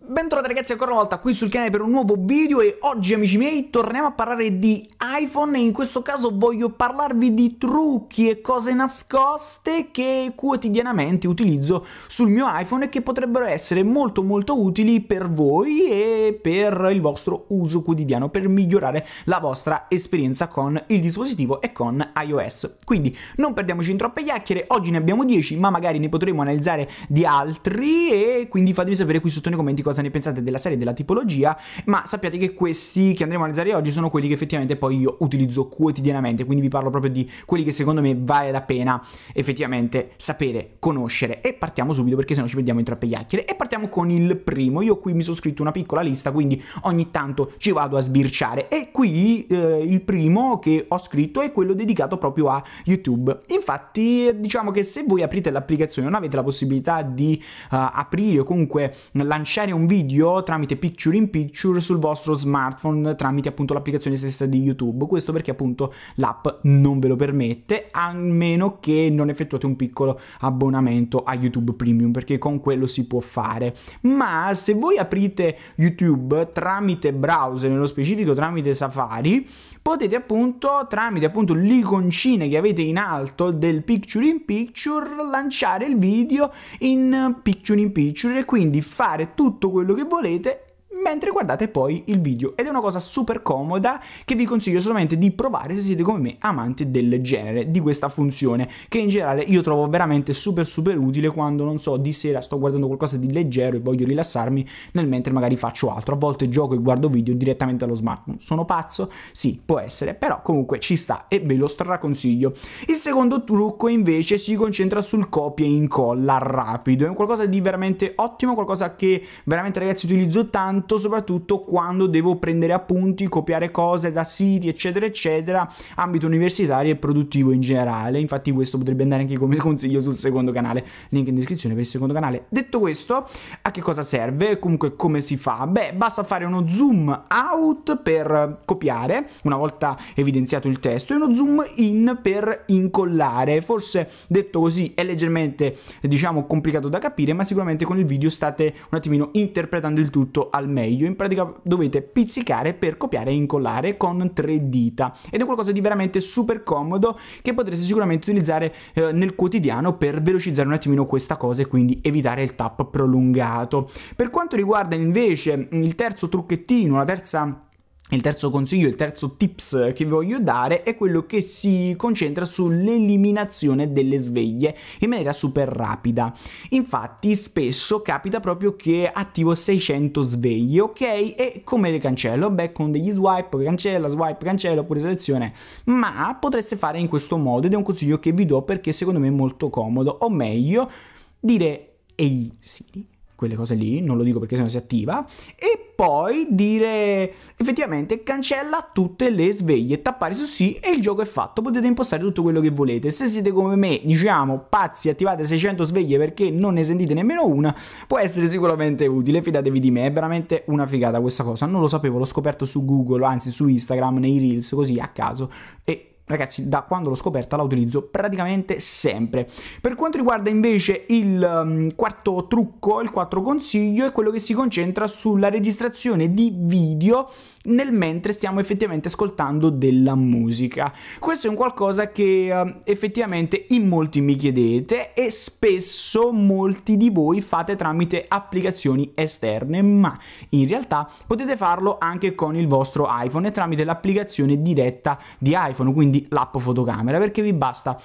Bentornati ragazzi ancora una volta qui sul canale per un nuovo video e oggi amici miei torniamo a parlare di iPhone e in questo caso voglio parlarvi di trucchi e cose nascoste che quotidianamente utilizzo sul mio iPhone e che potrebbero essere molto molto utili per voi e per il vostro uso quotidiano per migliorare la vostra esperienza con il dispositivo e con iOS. Quindi non perdiamoci in troppe chiacchiere, oggi ne abbiamo 10 ma magari ne potremo analizzare di altri e quindi fatemi sapere qui sotto nei commenti cosa ne pensate della serie, della tipologia, ma sappiate che questi che andremo a analizzare oggi sono quelli che effettivamente poi io utilizzo quotidianamente, quindi vi parlo proprio di quelli che secondo me vale la pena effettivamente sapere, conoscere e partiamo subito perché se no ci perdiamo in troppe chiacchiere e partiamo con il primo, io qui mi sono scritto una piccola lista quindi ogni tanto ci vado a sbirciare e qui eh, il primo che ho scritto è quello dedicato proprio a YouTube, infatti diciamo che se voi aprite l'applicazione non avete la possibilità di uh, aprire o comunque lanciare un un video tramite picture in picture sul vostro smartphone tramite appunto l'applicazione stessa di YouTube. Questo perché appunto l'app non ve lo permette, a meno che non effettuate un piccolo abbonamento a YouTube Premium, perché con quello si può fare. Ma se voi aprite YouTube tramite browser, nello specifico tramite Safari, potete appunto tramite appunto l'iconcina che avete in alto del picture in picture lanciare il video in picture in picture e quindi fare tutto tutto quello che volete mentre guardate poi il video ed è una cosa super comoda che vi consiglio solamente di provare se siete come me amanti del genere, di questa funzione che in generale io trovo veramente super super utile quando non so di sera sto guardando qualcosa di leggero e voglio rilassarmi nel mentre magari faccio altro, a volte gioco e guardo video direttamente allo smartphone, sono pazzo? Sì, può essere, però comunque ci sta e ve lo straconsiglio. Il secondo trucco invece si concentra sul copia e incolla rapido, è qualcosa di veramente ottimo, qualcosa che veramente ragazzi utilizzo tanto soprattutto quando devo prendere appunti, copiare cose da siti, eccetera, eccetera, ambito universitario e produttivo in generale. Infatti questo potrebbe andare anche come consiglio sul secondo canale, link in descrizione per il secondo canale. Detto questo, a che cosa serve? Comunque come si fa? Beh, basta fare uno zoom out per copiare, una volta evidenziato il testo, e uno zoom in per incollare. Forse detto così è leggermente, diciamo, complicato da capire, ma sicuramente con il video state un attimino interpretando il tutto al meglio meglio, in pratica dovete pizzicare per copiare e incollare con tre dita ed è qualcosa di veramente super comodo che potreste sicuramente utilizzare eh, nel quotidiano per velocizzare un attimino questa cosa e quindi evitare il tap prolungato. Per quanto riguarda invece il terzo trucchettino, la terza il terzo consiglio, il terzo tips che vi voglio dare è quello che si concentra sull'eliminazione delle sveglie in maniera super rapida. Infatti spesso capita proprio che attivo 600 sveglie, ok? E come le cancello? Beh, con degli swipe, cancella, swipe, cancella oppure selezione. Ma potreste fare in questo modo ed è un consiglio che vi do perché secondo me è molto comodo. O meglio, dire ehi Siri quelle cose lì, non lo dico perché sennò si attiva, e poi dire effettivamente cancella tutte le sveglie, tappare su sì e il gioco è fatto, potete impostare tutto quello che volete, se siete come me, diciamo, pazzi, attivate 600 sveglie perché non ne sentite nemmeno una, può essere sicuramente utile, fidatevi di me, è veramente una figata questa cosa, non lo sapevo, l'ho scoperto su Google, anzi su Instagram, nei Reels, così a caso, e ragazzi da quando l'ho scoperta la utilizzo praticamente sempre per quanto riguarda invece il um, quarto trucco il quarto consiglio è quello che si concentra sulla registrazione di video nel mentre stiamo effettivamente ascoltando della musica questo è un qualcosa che um, effettivamente in molti mi chiedete e spesso molti di voi fate tramite applicazioni esterne ma in realtà potete farlo anche con il vostro iPhone e tramite l'applicazione diretta di iPhone quindi quindi l'app fotocamera, perché vi basta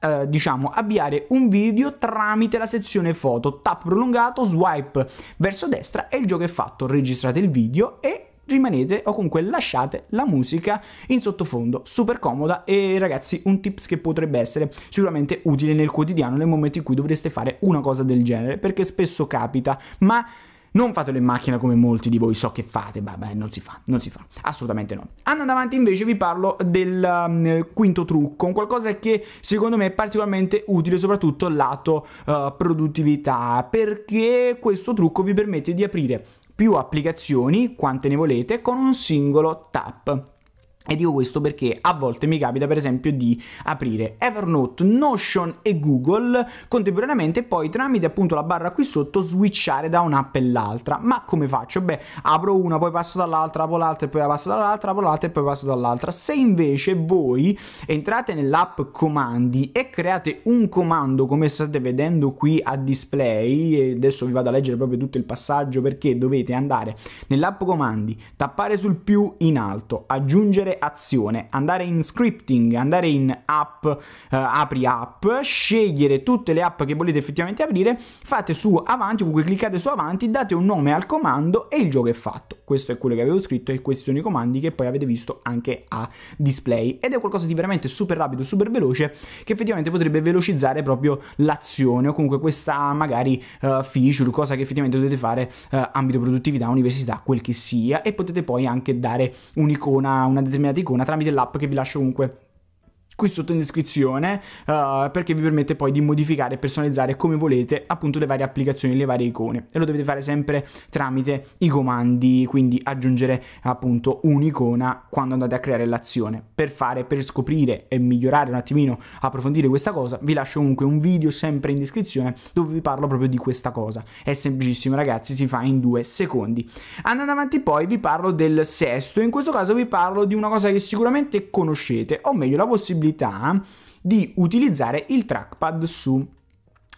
eh, diciamo avviare un video tramite la sezione foto, tap prolungato, swipe verso destra e il gioco è fatto, registrate il video e rimanete o comunque lasciate la musica in sottofondo, super comoda e ragazzi un tips che potrebbe essere sicuramente utile nel quotidiano nel momento in cui dovreste fare una cosa del genere, perché spesso capita, ma non fatelo in macchina come molti di voi so che fate, vabbè, non si fa, non si fa, assolutamente no. Andando avanti invece vi parlo del um, quinto trucco, un qualcosa che secondo me è particolarmente utile soprattutto lato uh, produttività, perché questo trucco vi permette di aprire più applicazioni, quante ne volete, con un singolo tap. E dico questo perché a volte mi capita per esempio di aprire Evernote, Notion e Google contemporaneamente e poi tramite appunto la barra qui sotto switchare da un'app all'altra. Ma come faccio? Beh, apro una, poi passo dall'altra, apro l'altra, e poi passo dall'altra, apro l'altra e poi passo dall'altra. Se invece voi entrate nell'app comandi e create un comando come state vedendo qui a display, e adesso vi vado a leggere proprio tutto il passaggio perché dovete andare nell'app comandi, tappare sul più in alto, aggiungere prendere azione, andare in scripting, andare in app, eh, apri app, scegliere tutte le app che volete effettivamente aprire, fate su avanti, comunque cliccate su avanti, date un nome al comando e il gioco è fatto. Questo è quello che avevo scritto e questi sono i comandi che poi avete visto anche a display ed è qualcosa di veramente super rapido, super veloce che effettivamente potrebbe velocizzare proprio l'azione o comunque questa magari uh, feature, cosa che effettivamente dovete fare uh, ambito produttività, università, quel che sia e potete poi anche dare un'icona, una determinata determinata icona tramite l'app che vi lascio comunque qui sotto in descrizione uh, perché vi permette poi di modificare e personalizzare come volete appunto le varie applicazioni, le varie icone e lo dovete fare sempre tramite i comandi, quindi aggiungere appunto un'icona quando andate a creare l'azione. Per fare, per scoprire e migliorare un attimino, approfondire questa cosa, vi lascio comunque un video sempre in descrizione dove vi parlo proprio di questa cosa. È semplicissimo ragazzi, si fa in due secondi. Andando avanti poi vi parlo del sesto, in questo caso vi parlo di una cosa che sicuramente conoscete, o meglio la possibilità possibilità di utilizzare il trackpad su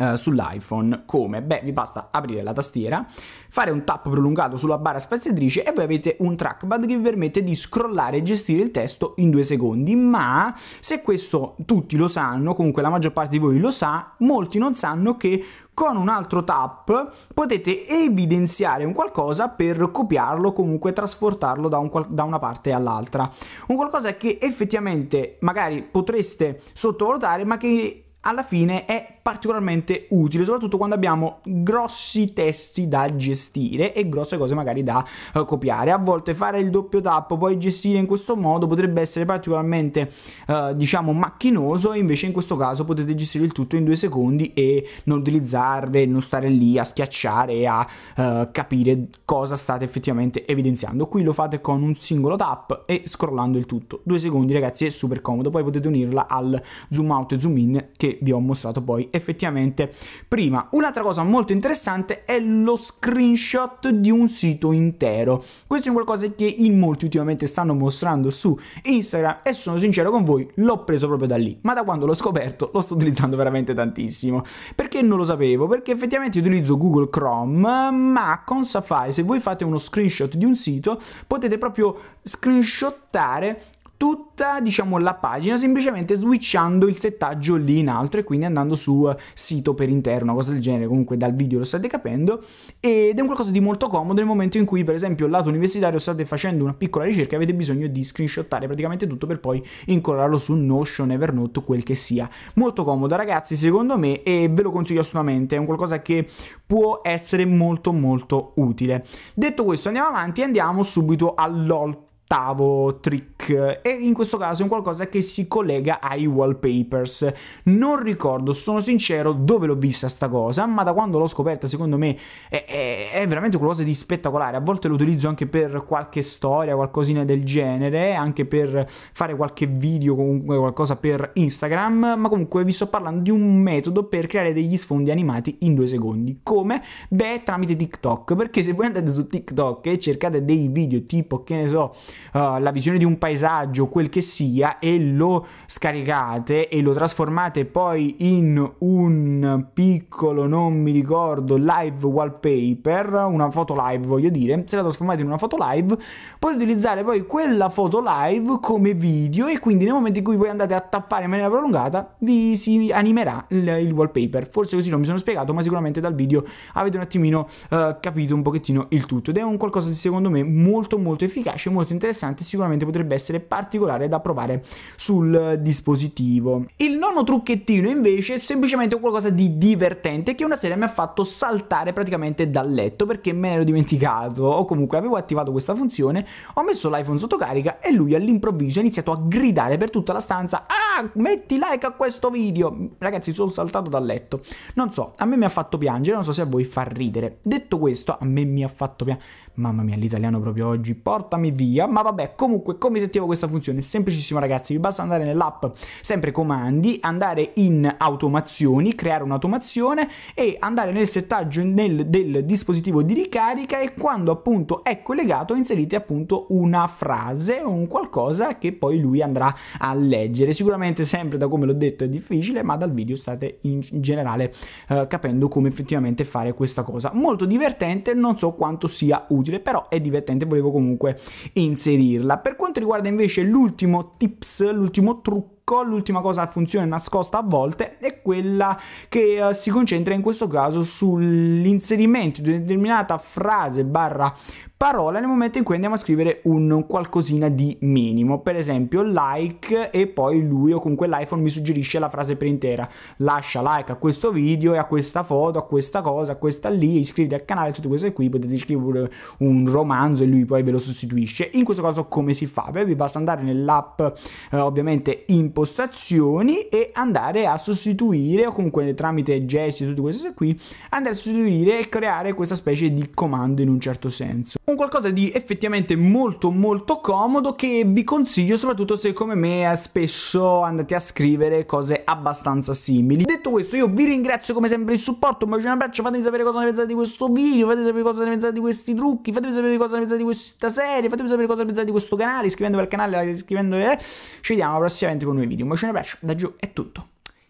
eh, sull'iPhone. Come? Beh, vi basta aprire la tastiera, fare un tap prolungato sulla barra spaziatrice e voi avete un trackpad che vi permette di scrollare e gestire il testo in due secondi. Ma se questo tutti lo sanno, comunque la maggior parte di voi lo sa, molti non sanno che con un altro tap potete evidenziare un qualcosa per copiarlo, comunque trasportarlo da, un qual- da una parte all'altra. Un qualcosa che effettivamente magari potreste sottovalutare, ma che alla fine è particolarmente utile, soprattutto quando abbiamo grossi testi da gestire e grosse cose magari da uh, copiare. A volte fare il doppio tap, poi gestire in questo modo potrebbe essere particolarmente uh, diciamo macchinoso, invece in questo caso potete gestire il tutto in due secondi e non utilizzarvi, non stare lì a schiacciare e a uh, capire cosa state effettivamente evidenziando. Qui lo fate con un singolo tap e scrollando il tutto. Due secondi ragazzi è super comodo, poi potete unirla al zoom out e zoom in che vi ho mostrato poi effettivamente prima. Un'altra cosa molto interessante è lo screenshot di un sito intero. Questo è qualcosa che in molti ultimamente stanno mostrando su Instagram e sono sincero con voi, l'ho preso proprio da lì, ma da quando l'ho scoperto lo sto utilizzando veramente tantissimo. Perché non lo sapevo? Perché effettivamente utilizzo Google Chrome, ma con Safari se voi fate uno screenshot di un sito potete proprio screenshottare tutta diciamo, la pagina semplicemente switchando il settaggio lì in alto e quindi andando su eh, sito per interno, cosa del genere, comunque dal video lo state capendo ed è un qualcosa di molto comodo nel momento in cui per esempio lato universitario state facendo una piccola ricerca e avete bisogno di screenshottare praticamente tutto per poi incollarlo su Notion, Evernote, quel che sia. Molto comoda ragazzi secondo me e ve lo consiglio assolutamente, è un qualcosa che può essere molto molto utile. Detto questo andiamo avanti e andiamo subito all'oltre ottavo trick e in questo caso è un qualcosa che si collega ai wallpapers. Non ricordo, sono sincero, dove l'ho vista sta cosa, ma da quando l'ho scoperta secondo me è, è, è veramente qualcosa di spettacolare. A volte lo utilizzo anche per qualche storia, qualcosina del genere, anche per fare qualche video, comunque qualcosa per Instagram, ma comunque vi sto parlando di un metodo per creare degli sfondi animati in due secondi. Come? Beh, tramite TikTok, perché se voi andate su TikTok e cercate dei video tipo, che ne so, eh, la visione di un paesaggio, quel che sia, e lo scaricate e lo trasformate poi in un piccolo, non mi ricordo, live wallpaper, una foto live voglio dire, se la trasformate in una foto live, potete utilizzare poi quella foto live come video e quindi nel momento in cui voi andate a tappare in maniera prolungata vi si animerà il, il wallpaper. Forse così non mi sono spiegato, ma sicuramente dal video avete un attimino uh, capito un pochettino il tutto ed è un qualcosa di secondo me molto molto efficace, molto interessante interessante, sicuramente potrebbe essere particolare da provare sul dispositivo. Il nono trucchettino invece è semplicemente qualcosa di divertente che una sera mi ha fatto saltare praticamente dal letto perché me ne ero dimenticato o comunque avevo attivato questa funzione, ho messo l'iPhone sotto carica e lui all'improvviso ha iniziato a gridare per tutta la stanza Ah, metti like a questo video! Ragazzi sono saltato dal letto. Non so, a me mi ha fatto piangere, non so se a voi fa ridere. Detto questo, a me mi ha fatto piangere. Mamma mia, l'italiano proprio oggi, portami via. Ma vabbè, comunque, come si attiva questa funzione? semplicissimo, ragazzi. Vi basta andare nell'app, sempre comandi, andare in automazioni, creare un'automazione e andare nel settaggio nel, del dispositivo di ricarica e quando appunto è collegato inserite appunto una frase o un qualcosa che poi lui andrà a leggere. Sicuramente sempre da come l'ho detto è difficile, ma dal video state in generale eh, capendo come effettivamente fare questa cosa. Molto divertente, non so quanto sia utile inutile, però è divertente, volevo comunque inserirla. Per quanto riguarda invece l'ultimo tips, l'ultimo trucco, l'ultima cosa funzione nascosta a volte è quella che uh, si concentra in questo caso sull'inserimento di una determinata frase barra parola nel momento in cui andiamo a scrivere un qualcosina di minimo. Per esempio like e poi lui o comunque l'iPhone mi suggerisce la frase per intera. Lascia like a questo video e a questa foto, a questa cosa, a questa lì, iscriviti al canale, tutto questo qui, potete scrivere un romanzo e lui poi ve lo sostituisce. In questo caso come si fa? Beh, vi basta andare nell'app eh, ovviamente impostazioni e andare a sostituire o comunque tramite gesti e tutto questo qui, andare a sostituire e creare questa specie di comando in un certo senso un qualcosa di effettivamente molto molto comodo che vi consiglio soprattutto se come me eh, spesso andate a scrivere cose abbastanza simili. Detto questo io vi ringrazio come sempre il supporto, un bacio un abbraccio, fatemi sapere cosa ne pensate di questo video, fatemi sapere cosa ne pensate di questi trucchi, fatemi sapere cosa ne pensate di questa serie, fatemi sapere cosa ne pensate di questo canale, iscrivendovi al canale, iscrivendovi... Eh. Ci vediamo prossimamente con nuovi video, un bacio un abbraccio, da giù è tutto,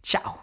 ciao!